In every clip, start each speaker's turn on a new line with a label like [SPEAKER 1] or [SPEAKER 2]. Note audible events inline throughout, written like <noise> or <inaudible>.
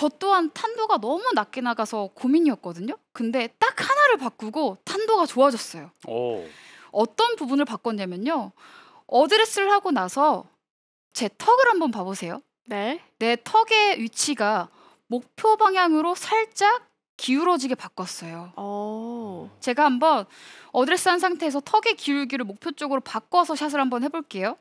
[SPEAKER 1] 저 또한 탄도가 너무 낮게 나가서 고민이었거든요. 근데 딱 하나를 바꾸고 탄도가 좋아졌어요. 오. 어떤 부분을 바꿨냐면요. 어드레스를 하고 나서 제 턱을 한번 봐보세요. 네. 내 턱의 위치가 목표 방향으로 살짝 기울어지게 바꿨어요. 오. 제가 한번 어드레스 한 상태에서 턱의 기울기를 목표 쪽으로 바꿔서 샷을 한번 해볼게요.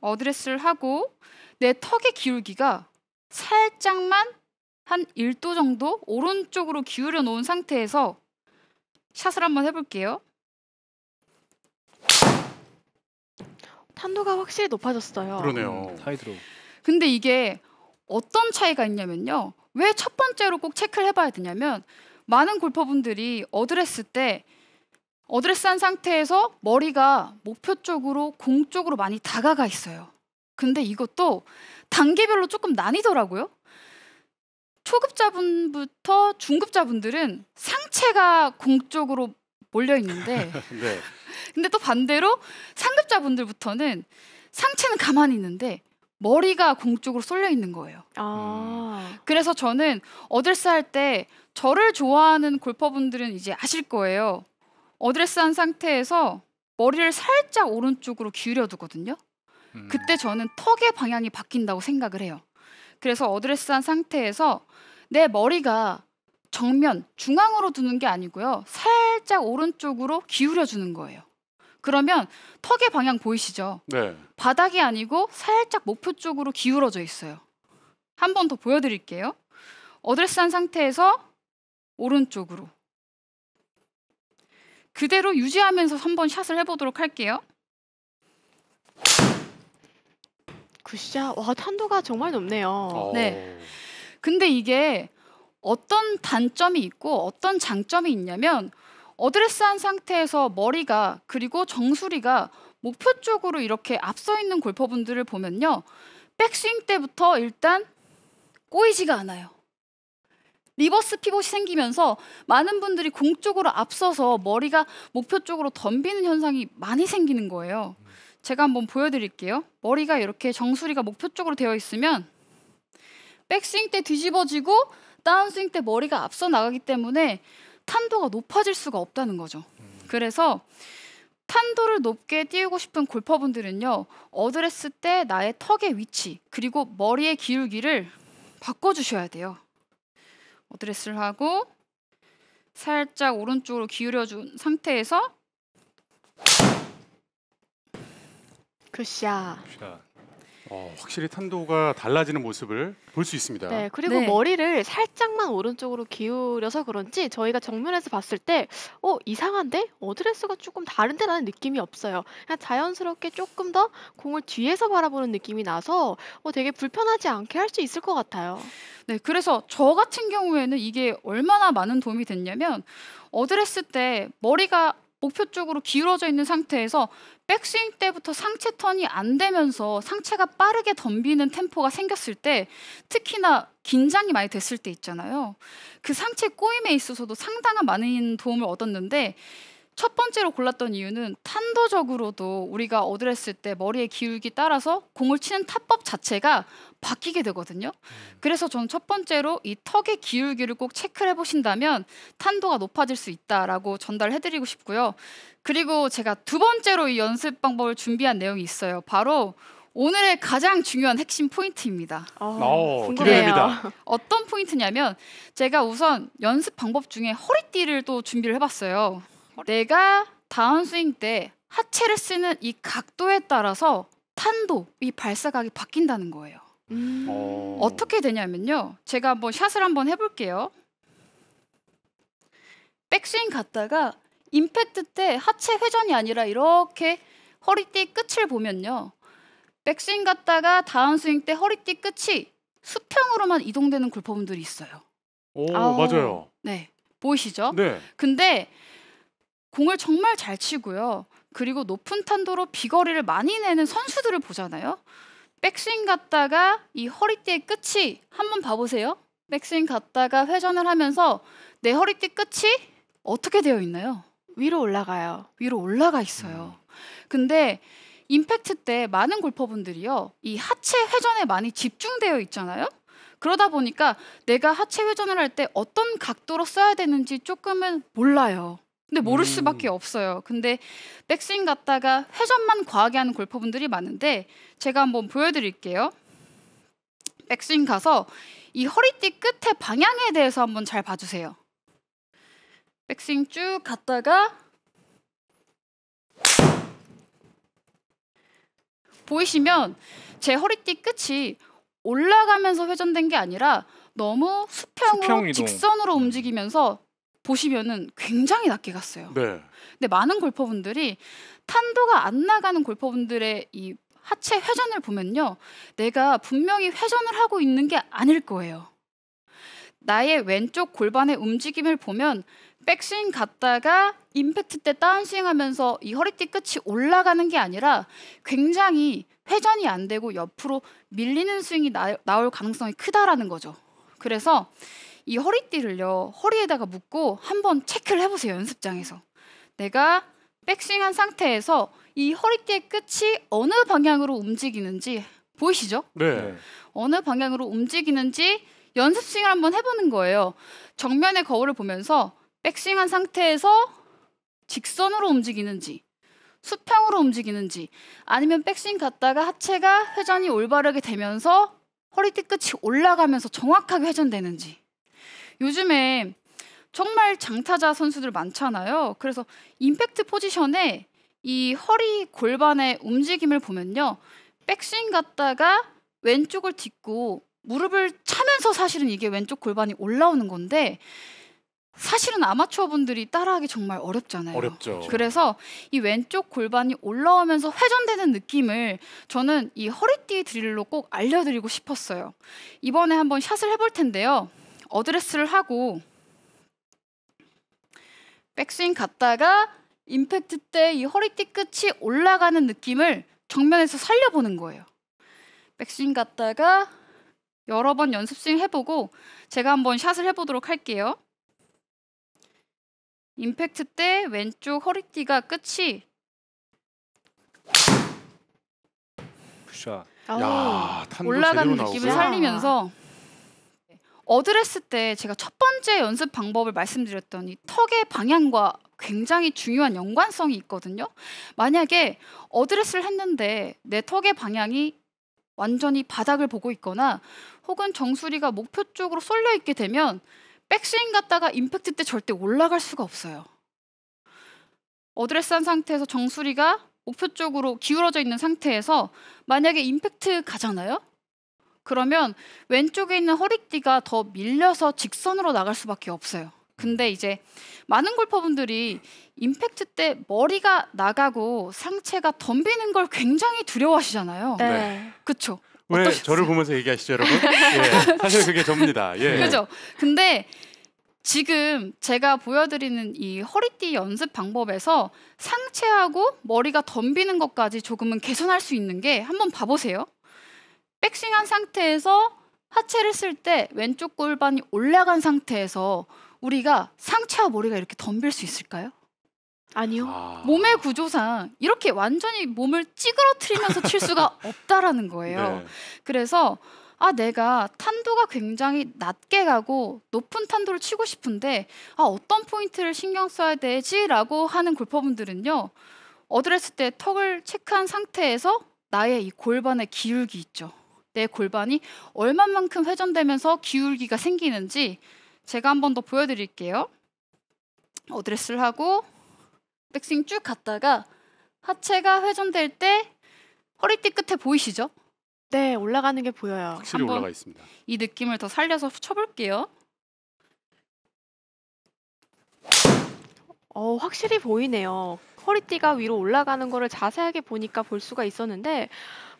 [SPEAKER 1] 어드레스를 하고 내 턱의 기울기가 살짝만 한 1도 정도 오른쪽으로 기울여 놓은 상태에서 샷을 한번 해볼게요. 탄도가 확실히 높아졌어요. 그러네요. 사이드로. 음, 근데 이게 어떤 차이가 있냐면요. 왜 첫 번째로 꼭 체크를 해봐야 되냐면 많은 골퍼분들이 어드레스 때 어드레스한 상태에서 머리가 목표 쪽으로 공 쪽으로 많이 다가가 있어요. 근데 이것도 단계별로 조금 나뉘더라고요. 초급자분부터 중급자분들은 상체가 공쪽으로 몰려 있는데 <laughs> 네. 근데 또 반대로 상급자분들부터는 상체는 가만히 있는데 머리가 공쪽으로 쏠려 있는 거예요. 아. 음. 그래서 저는 어드레스 할 때 저를 좋아하는 골퍼분들은 이제 아실 거예요. 어드레스 한 상태에서 머리를 살짝 오른쪽으로 기울여 두거든요. 음. 그때 저는 턱의 방향이 바뀐다고 생각을 해요. 그래서 어드레스한 상태에서 내 머리가 정면 중앙으로 두는 게 아니고요. 살짝 오른쪽으로 기울여 주는 거예요. 그러면 턱의 방향 보이시죠? 네. 바닥이 아니고 살짝 목표 쪽으로 기울어져 있어요. 한 번 더 보여드릴게요. 어드레스한 상태에서 오른쪽으로 그대로 유지하면서 한 번 샷을 해보도록 할게요. 굿샷. 와, 탄도가 정말 높네요. 어. 네. 근데 이게 어떤 단점이 있고 어떤 장점이 있냐면 어드레스한 상태에서 머리가 그리고 정수리가 목표 쪽으로 이렇게 앞서 있는 골퍼분들을 보면요. 백스윙 때부터 일단 꼬이지가 않아요. 리버스 피봇이 생기면서 많은 분들이 공 쪽으로 앞서서 머리가 목표 쪽으로 덤비는 현상이 많이 생기는 거예요. 제가 한번 보여드릴게요. 머리가 이렇게 정수리가 목표 쪽으로 되어 있으면 백스윙 때 뒤집어지고 다운스윙 때 머리가 앞서 나가기 때문에 탄도가 높아질 수가 없다는 거죠. 음. 그래서 탄도를 높게 띄우고 싶은 골퍼분들은요. 어드레스 때 나의 턱의 위치 그리고 머리의 기울기를 바꿔주셔야 돼요. 어드레스를 하고 살짝 오른쪽으로 기울여준 상태에서 굿샷.
[SPEAKER 2] 굿샷. 어, 확실히 탄도가 달라지는 모습을 볼 수 있습니다. 네,
[SPEAKER 1] 그리고 네. 머리를
[SPEAKER 3] 살짝만 오른쪽으로 기울여서 그런지 저희가 정면에서 봤을 때, 어, 이상한데? 어드레스가 조금 다른데? 라는 느낌이 없어요. 그냥 자연스럽게 조금 더 공을
[SPEAKER 1] 뒤에서 바라보는 느낌이 나서 어, 되게 불편하지 않게 할 수 있을 것 같아요. 네, 그래서 저 같은 경우에는 이게 얼마나 많은 도움이 됐냐면, 어드레스 때 머리가 목표 쪽으로 기울어져 있는 상태에서 백스윙 때부터 상체 턴이 안 되면서 상체가 빠르게 덤비는 템포가 생겼을 때 특히나 긴장이 많이 됐을 때 있잖아요. 그 상체 꼬임에 있어서도 상당한 많은 도움을 얻었는데 첫 번째로 골랐던 이유는 탄도적으로도 우리가 어드레스때 머리의 기울기 따라서 공을 치는 타법 자체가 바뀌게 되거든요. 음. 그래서 저는 첫 번째로 이 턱의 기울기를 꼭 체크를 해보신다면 탄도가 높아질 수 있다라고 전달해드리고 싶고요. 그리고 제가 두 번째로 이 연습 방법을 준비한 내용이 있어요. 바로 오늘의 가장 중요한 핵심 포인트입니다. 오, 아, 어, 기대됩니다. <laughs> 어떤 포인트냐면 제가 우선 연습 방법 중에 허리띠를 또 준비를 해봤어요. 내가 다운스윙 때 하체를 쓰는 이 각도에 따라서 탄도, 이 발사각이 바뀐다는 거예요. 음. 어. 어떻게 되냐면요. 제가 한번 샷을 한번 해볼게요. 백스윙 갔다가 임팩트 때 하체 회전이 아니라 이렇게 허리띠 끝을 보면요. 백스윙 갔다가 다운스윙 때 허리띠 끝이 수평으로만 이동되는 골퍼분들이 있어요. 오, 아오. 맞아요. 네. 보이시죠? 네. 근데 공을 정말 잘 치고요. 그리고 높은 탄도로 비거리를 많이 내는 선수들을 보잖아요. 백스윙 갔다가 이 허리띠의 끝이 한번 봐보세요. 백스윙 갔다가 회전을 하면서 내 허리띠 끝이 어떻게 되어 있나요? 위로 올라가요. 위로 올라가 있어요. 근데 임팩트 때 많은 골퍼분들이요. 이 하체 회전에 많이 집중되어 있잖아요. 그러다 보니까 내가 하체 회전을 할 때 어떤 각도로 써야 되는지 조금은 몰라요. 근데 모를 음. 수밖에 없어요. 근데 백스윙 갔다가 회전만 과하게 하는 골퍼분들이 많은데 제가 한번 보여드릴게요. 백스윙 가서 이 허리띠 끝에 방향에 대해서 한번 잘 봐주세요. 백스윙 쭉 갔다가 보이시면 제 허리띠 끝이 올라가면서 회전된 게 아니라 너무 수평으로 직선으로 움직이면서 보시면은 굉장히 낮게 갔어요. 네. 근데 많은 골퍼분들이 탄도가 안 나가는 골퍼분들의 이 하체 회전을 보면요. 내가 분명히 회전을 하고 있는 게 아닐 거예요. 나의 왼쪽 골반의 움직임을 보면 백스윙 갔다가 임팩트 때 다운스윙 하면서 이 허리띠 끝이 올라가는 게 아니라 굉장히 회전이 안 되고 옆으로 밀리는 스윙이 나, 나올 가능성이 크다라는 거죠. 그래서 이 허리띠를요 허리에다가 묶고 한번 체크를 해보세요 연습장에서 내가 백스윙한 상태에서 이 허리띠의 끝이 어느 방향으로 움직이는지 보이시죠? 네. 어느 방향으로 움직이는지 연습 스윙을 한번 해보는 거예요. 정면의 거울을 보면서 백스윙한 상태에서 직선으로 움직이는지 수평으로 움직이는지 아니면 백스윙 갔다가 하체가 회전이 올바르게 되면서 허리띠 끝이 올라가면서 정확하게 회전되는지 요즘에 정말 장타자 선수들 많잖아요. 그래서 임팩트 포지션에 이 허리 골반의 움직임을 보면요. 백스윙 갔다가 왼쪽을 딛고 무릎을 차면서 사실은 이게 왼쪽 골반이 올라오는 건데 사실은 아마추어 분들이 따라하기 정말 어렵잖아요. 어렵죠. 그래서 이 왼쪽 골반이 올라오면서 회전되는 느낌을 저는 이 허리띠 드릴로 꼭 알려드리고 싶었어요. 이번에 한번 샷을 해볼 텐데요. 어드레스를 하고 백스윙 갔다가 임팩트 때 이 허리띠 끝이 올라가는 느낌을 정면에서 살려보는 거예요. 백스윙 갔다가 여러 번 연습 스윙 해보고 제가 한번 샷을 해보도록 할게요. 임팩트 때 왼쪽 허리띠가 끝이
[SPEAKER 3] 야, 올라가는 느낌을 살리면서
[SPEAKER 1] 어드레스 때 제가 첫 번째 연습 방법을 말씀드렸더니 턱의 방향과 굉장히 중요한 연관성이 있거든요. 만약에 어드레스를 했는데 내 턱의 방향이 완전히 바닥을 보고 있거나 혹은 정수리가 목표 쪽으로 쏠려 있게 되면 백스윙 갔다가 임팩트 때 절대 올라갈 수가 없어요. 어드레스한 상태에서 정수리가 목표 쪽으로 기울어져 있는 상태에서 만약에 임팩트 가잖아요. 그러면 왼쪽에 있는 허리띠가 더 밀려서 직선으로 나갈 수밖에 없어요. 근데 이제 많은 골퍼분들이 임팩트 때 머리가 나가고 상체가 덤비는 걸 굉장히 두려워하시잖아요. 네. 네. 그쵸죠왜
[SPEAKER 2] 어떠셨어요? 저를 보면서 얘기하시죠, 여러분? 예, 사실 그게 접니다. 예. 그죠
[SPEAKER 1] 근데 지금 제가 보여드리는 이 허리띠 연습 방법에서 상체하고 머리가 덤비는 것까지 조금은 개선할 수 있는 게 한번 봐보세요. 백싱한 상태에서 하체를 쓸 때 왼쪽 골반이 올라간 상태에서 우리가 상체와 머리가 이렇게 덤빌 수 있을까요? 아니요. 아... 몸의 구조상 이렇게 완전히 몸을 찌그러뜨리면서칠 수가 <laughs> 없다라는 거예요. 네. 그래서 아 내가 탄도가 굉장히 낮게 가고 높은 탄도를 치고 싶은데 아 어떤 포인트를 신경 써야 되지라고 하는 골퍼분들은요. 어드레스 때 턱을 체크한 상태에서 나의 이 골반의 기울기 있죠. 내 골반이 얼마만큼 회전되면서 기울기가 생기는지 제가 한 번 더 보여드릴게요. 어드레스를 하고 백스윙 쭉 갔다가 하체가 회전될 때 허리띠 끝에 보이시죠? 네, 올라가는 게 보여요. 확실히 올라가 있습니다. 이 느낌을 더 살려서 쳐볼게요. 어, 확실히
[SPEAKER 3] 보이네요. 허리띠가 위로 올라가는 거를 자세하게 보니까 볼 수가 있었는데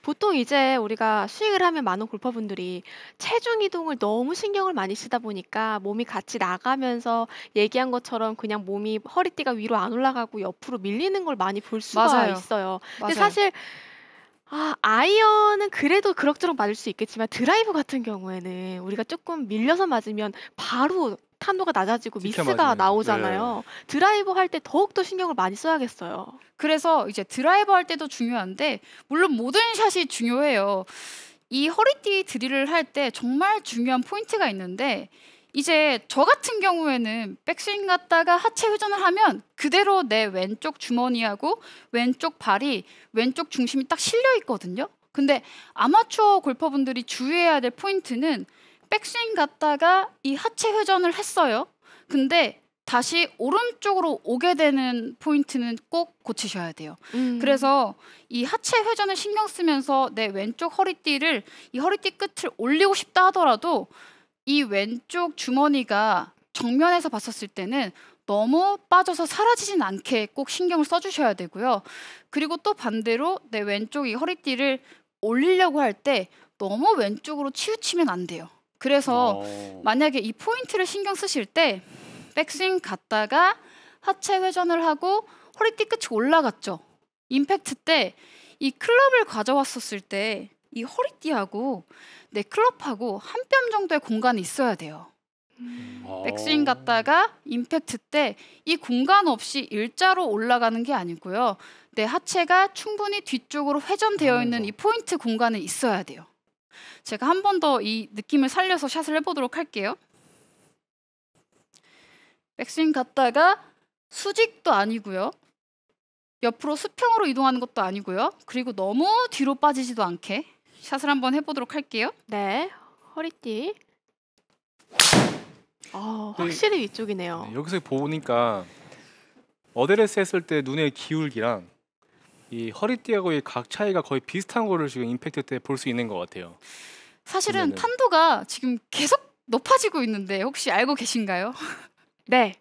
[SPEAKER 3] 보통 이제 우리가 수익을 하면 많은 골퍼분들이 체중 이동을 너무 신경을 많이 쓰다 보니까 몸이 같이 나가면서 얘기한 것처럼 그냥 몸이 허리띠가 위로 안 올라가고 옆으로 밀리는 걸 많이 볼 수가 맞아요. 있어요. 근데 맞아요. 사실 아, 아이언은 그래도 그럭저럭 맞을 수 있겠지만 드라이브 같은 경우에는 우리가 조금 밀려서 맞으면 바로 탄도가 낮아지고 미스가 맞으면. 네. 나오잖아요. 네. 드라이버 할 때 더욱더 신경을
[SPEAKER 1] 많이 써야겠어요. 그래서 이제 드라이버 할 때도 중요한데 물론 모든 샷이 중요해요. 이 허리띠 드릴을 할 때 정말 중요한 포인트가 있는데 이제 저 같은 경우에는 백스윙 갔다가 하체 회전을 하면 그대로 내 왼쪽 주머니하고 왼쪽 발이 왼쪽 중심이 딱 실려 있거든요. 근데 아마추어 골퍼분들이 주의해야 될 포인트는 백스윙 갔다가 이 하체 회전을 했어요. 근데 다시 오른쪽으로 오게 되는 포인트는 꼭 고치셔야 돼요. 음. 그래서 이 하체 회전을 신경 쓰면서 내 왼쪽 허리띠를 이 허리띠 끝을 올리고 싶다 하더라도 이 왼쪽 주머니가 정면에서 봤었을 때는 너무 빠져서 사라지진 않게 꼭 신경을 써주셔야 되고요. 그리고 또 반대로 내 왼쪽 이 허리띠를 올리려고 할 때 너무 왼쪽으로 치우치면 안 돼요. 그래서 오. 어. 만약에 이 포인트를 신경 쓰실 때 백스윙 갔다가 하체 회전을 하고 허리 띠끝이 올라갔죠. 임팩트 때 이 클럽을 가져왔었을 때 이 허리띠하고 내 네, 클럽하고 한 뼘 정도의 공간이 있어야 돼요. 음. 음. 백스윙 어. 갔다가 임팩트 때 이 공간 없이 일자로 올라가는 게 아니고요. 내 네, 하체가 충분히 뒤쪽으로 회전되어 있는 아. 이 포인트 공간은 있어야 돼요. 제가 한 번 더 이 느낌을 살려서 샷을 해보도록 할게요. 백스윙 갔다가 수직도 아니고요. 옆으로 수평으로 이동하는 것도 아니고요. 그리고 너무 뒤로 빠지지도 않게 샷을 한번 해보도록 할게요. 네, 허리띠. 아, 확실히 위쪽이네요.
[SPEAKER 2] 네, 여기서 보니까 어드레스 했을 때 눈의 기울기랑 이 허리띠하고의 각 차이가 거의 비슷한 거를 지금 임팩트 때 볼 수 있는 것 같아요.
[SPEAKER 1] 사실은 그러 탄도가 지금 계속 높아지고 있는데 혹시 알고 계신가요? <laughs> 네.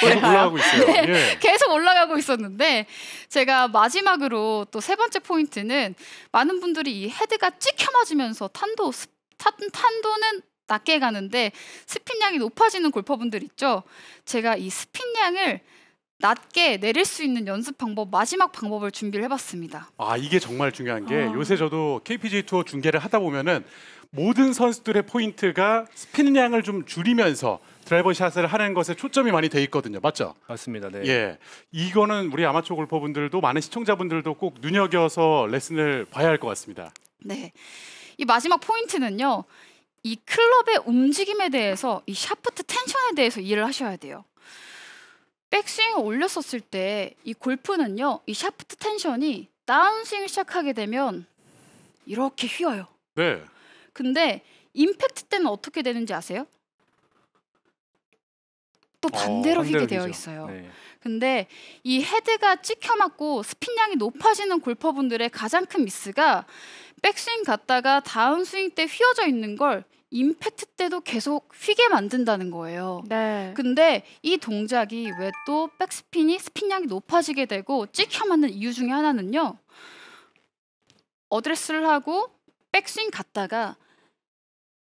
[SPEAKER 1] 계속
[SPEAKER 2] 올라가고 있어요. 네, 예.
[SPEAKER 1] <laughs> 계속 올라가고 있었는데 제가 마지막으로 또 세 번째 포인트는 많은 분들이 이 헤드가 찍혀 맞으면서 탄도 습, 탄, 탄도는 낮게 가는데 스핀량이 높아지는 골퍼분들 있죠. 제가 이 스핀량을 낮게 내릴 수 있는 연습 방법 마지막 방법을 준비를 해봤습니다.
[SPEAKER 2] 아 이게 정말 중요한 게 아. 요새 저도 KPG 투어 중계를 하다 보면은 모든 선수들의 포인트가 스핀량을 좀 줄이면서 드라이버 샷을 하는 것에 초점이 많이 돼 있거든요. 맞죠? 맞습니다. 네. 예. 이거는 우리 아마추어 골퍼분들도 많은 시청자분들도 꼭 눈여겨서 레슨을 봐야 할 것 같습니다.
[SPEAKER 1] 네. 이 마지막 포인트는요. 이 클럽의 움직임에 대해서 이 샤프트 텐션에 대해서 이해를 하셔야 돼요. 백스윙을 올렸었을 때 이 골프는요 이 샤프트 텐션이 다운스윙을 시작하게 되면 이렇게 휘어요. 네. 근데 임팩트 때는 어떻게 되는지 아세요? 또 어, 반대로 휘게 되어 되죠. 있어요. 네. 근데 이 헤드가 찍혀 맞고 스핀량이 높아지는 골퍼분들의 가장 큰 미스가 백스윙 갔다가 다운스윙 때 휘어져 있는 걸 임팩트 때도 계속 휘게 만든다는 거예요. 네. 근데 이 동작이 왜 또 백스핀이 스핀량이 높아지게 되고 찍혀 맞는 이유 중에 하나는요. 어드레스를 하고 백스윙 갔다가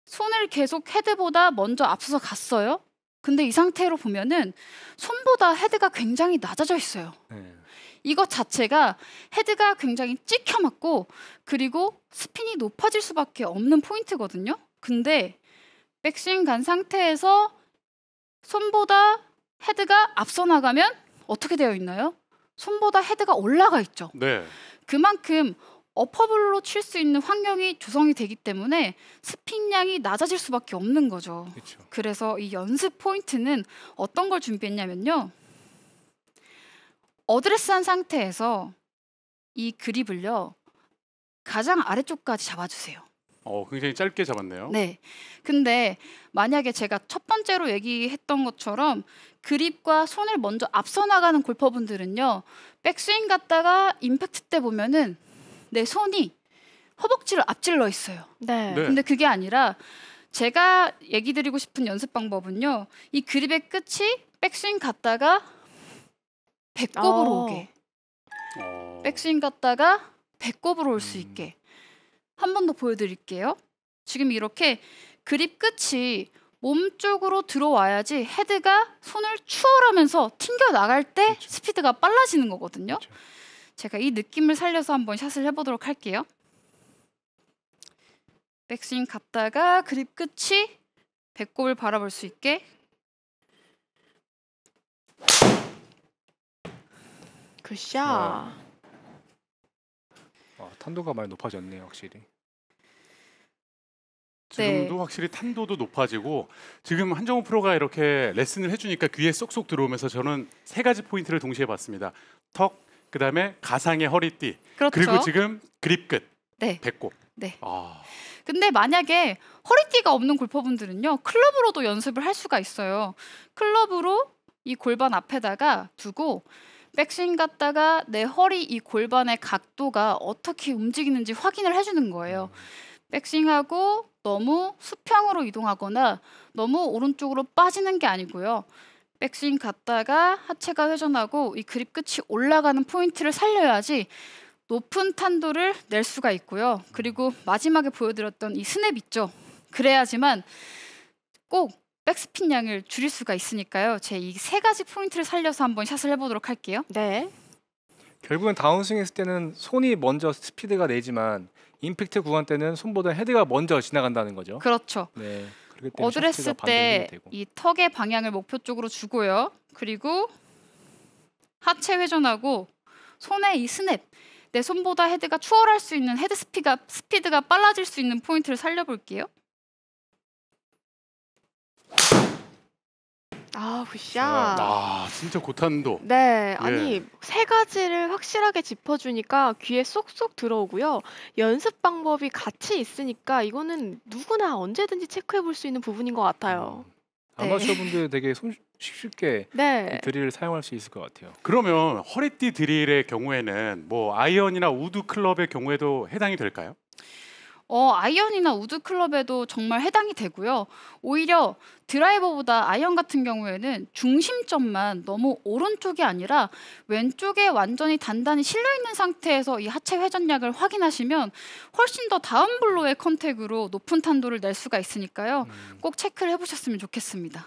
[SPEAKER 1] 손을 계속 헤드보다 먼저 앞서서 갔어요. 근데 이 상태로 보면은 손보다 헤드가 굉장히 낮아져 있어요. 네. 이것 자체가 헤드가 굉장히 찍혀 맞고 그리고 스핀이 높아질 수밖에 없는 포인트거든요. 근데 백스윙 간 상태에서 손보다 헤드가 앞서 나가면 어떻게 되어 있나요? 손보다 헤드가 올라가 있죠. 네. 그만큼 어퍼블로 칠 수 있는 환경이 조성이 되기 때문에 스핀량이 낮아질 수밖에 없는 거죠. 그쵸. 그래서 이 연습 포인트는 어떤 걸 준비했냐면요. 어드레스한 상태에서 이 그립을요. 가장 아래쪽까지 잡아주세요.
[SPEAKER 2] 어, 굉장히 짧게 잡았네요.
[SPEAKER 1] 네. 근데 만약에 제가 첫 번째로 얘기했던 것처럼 그립과 손을 먼저 앞서 나가는 골퍼분들은요. 백스윙 갔다가 임팩트 때 보면은 내 손이 허벅지를 앞질러 있어요. 네. 네. 근데 그게 아니라 제가 얘기 드리고 싶은 연습 방법은요. 이 그립의 끝이 백스윙 갔다가 배꼽으로 오. 어. 오게. 어. 백스윙 갔다가 배꼽으로 올수 음. 있게. 한번더 보여드릴게요. 지금 이렇게 그립 끝이 몸 쪽으로 들어와야지 헤드가 손을 추월하면서 튕겨 나갈 때 그렇죠. 스피드가 빨라지는 거거든요. 그렇죠. 제가 이 느낌을 살려서 한번 샷을 해보도록 할게요. 백스윙 갔다가 그립 끝이 배꼽을 바라볼 수 있게 굿샷.
[SPEAKER 2] 탄도가 많이 높아졌네요, 확실히. 네. 지금도 네. 확실히 탄도도 높아지고 지금 한정호 프로가 이렇게 레슨을 해주니까 귀에 쏙쏙 들어오면서 저는 세 가지 포인트를 동시에 봤습니다. 턱, 그 다음에 가상의 허리띠, 그렇죠. 그리고 지금 그립 끝, 네. 배꼽.
[SPEAKER 1] 네. 아. 근데 만약에 허리띠가 없는 골퍼분들은요 클럽으로도 연습을 할 수가 있어요. 클럽으로 이 골반 앞에다가 두고 백신 갔다가 내 허리 이 골반의 각도가 어떻게 움직이는지 확인을 해주는 거예요. 음. 백스윙하고 너무 수평으로 이동하거나 너무 오른쪽으로 빠지는 게 아니고요. 백스윙 갔다가 하체가 회전하고 이 그립 끝이 올라가는 포인트를 살려야지 높은 탄도를 낼 수가 있고요. 그리고 마지막에 보여드렸던 이 스냅 있죠. 그래야지만 꼭 백스핀 양을 줄일 수가 있으니까요. 제 이 세 가지 포인트를 살려서 한번 샷을 해보도록 할게요. 네.
[SPEAKER 2] 결국엔 다운스윙 했을 때는 손이 먼저 스피드가 내지만 임팩트 구간 때는 손보다 헤드가 먼저 지나간다는 거죠. 그렇죠. 네. 어드레스 때
[SPEAKER 1] 이 턱의 방향을 목표 쪽으로 주고요. 그리고 하체 회전하고 손의 이 스냅 내 손보다 헤드가 추월할 수 있는 헤드 스피가, 스피드가 빨라질 수 있는 포인트를 살려볼게요.
[SPEAKER 3] 아, 굿샷. 아,
[SPEAKER 2] 진짜 고탄도. 네, 예. 아니
[SPEAKER 1] 예.
[SPEAKER 3] 세 가지를 확실하게 짚어주니까 귀에 쏙쏙 들어오고요. 연습 방법이 같이 있으니까 이거는 누구나 언제든지 체크해 볼 수 있는 부분인 것 같아요. 음,
[SPEAKER 2] 네. 아마추어분들 되게 손, 쉽게 네. 드릴을 사용할 수 있을 것 같아요. 그러면 허리띠 드릴의 경우에는 뭐 아이언이나 우드 클럽의 경우에도 해당이 될까요?
[SPEAKER 1] 어, 아이언이나 우드 클럽에도 정말 해당이 되고요. 오히려 드라이버보다 아이언 같은 경우에는 중심점만 너무 오른쪽이 아니라 왼쪽에 완전히 단단히 실려 있는 상태에서 이 하체 회전량을 확인하시면 훨씬 더 다음 블로의 컨택으로 높은 탄도를 낼 수가 있으니까요. 음. 꼭 체크를 해보셨으면 좋겠습니다.